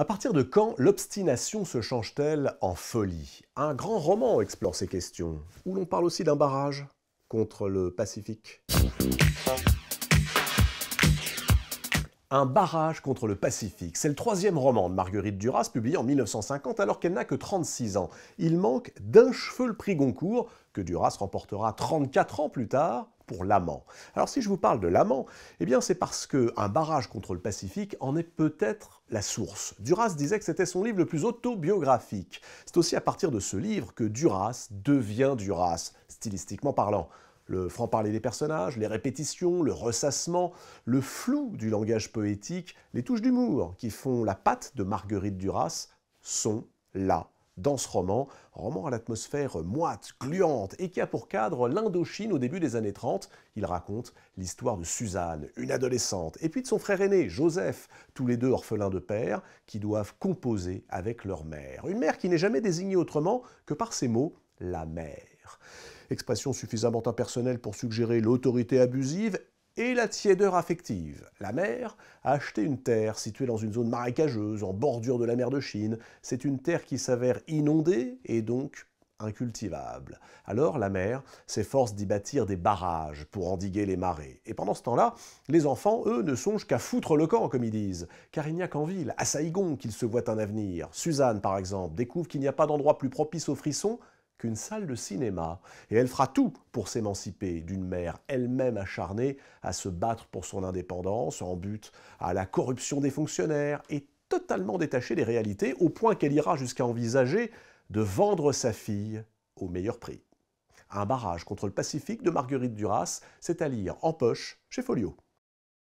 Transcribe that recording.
À partir de quand l'obstination se change-t-elle en folie Un grand roman explore ces questions, où l'on parle aussi d'un barrage contre le Pacifique. Un barrage contre le Pacifique. C'est le troisième roman de Marguerite Duras, publié en 1950 alors qu'elle n'a que 36 ans. Il manque d'un cheveu le prix Goncourt, que Duras remportera 34 ans plus tard pour l'amant. Alors si je vous parle de l'amant, eh bien c'est parce qu'un barrage contre le Pacifique en est peut-être la source. Duras disait que c'était son livre le plus autobiographique. C'est aussi à partir de ce livre que Duras devient Duras, stylistiquement parlant le franc-parler des personnages, les répétitions, le ressassement, le flou du langage poétique, les touches d'humour qui font la patte de Marguerite Duras sont là dans ce roman, roman à l'atmosphère moite, gluante et qui a pour cadre l'Indochine au début des années 30. Il raconte l'histoire de Suzanne, une adolescente, et puis de son frère aîné, Joseph, tous les deux orphelins de père, qui doivent composer avec leur mère. Une mère qui n'est jamais désignée autrement que par ces mots, la mère expression suffisamment impersonnelle pour suggérer l'autorité abusive et la tiédeur affective. La mère a acheté une terre située dans une zone marécageuse, en bordure de la mer de Chine. C'est une terre qui s'avère inondée et donc incultivable. Alors la mère s'efforce d'y bâtir des barrages pour endiguer les marées. Et pendant ce temps-là, les enfants, eux, ne songent qu'à foutre le camp, comme ils disent. Car il n'y a qu'en ville, à Saïgon, qu'ils se voient un avenir. Suzanne, par exemple, découvre qu'il n'y a pas d'endroit plus propice aux frissons qu'une salle de cinéma, et elle fera tout pour s'émanciper d'une mère elle-même acharnée à se battre pour son indépendance, en but à la corruption des fonctionnaires, et totalement détachée des réalités, au point qu'elle ira jusqu'à envisager de vendre sa fille au meilleur prix. Un barrage contre le Pacifique de Marguerite Duras, c'est à lire en poche chez Folio.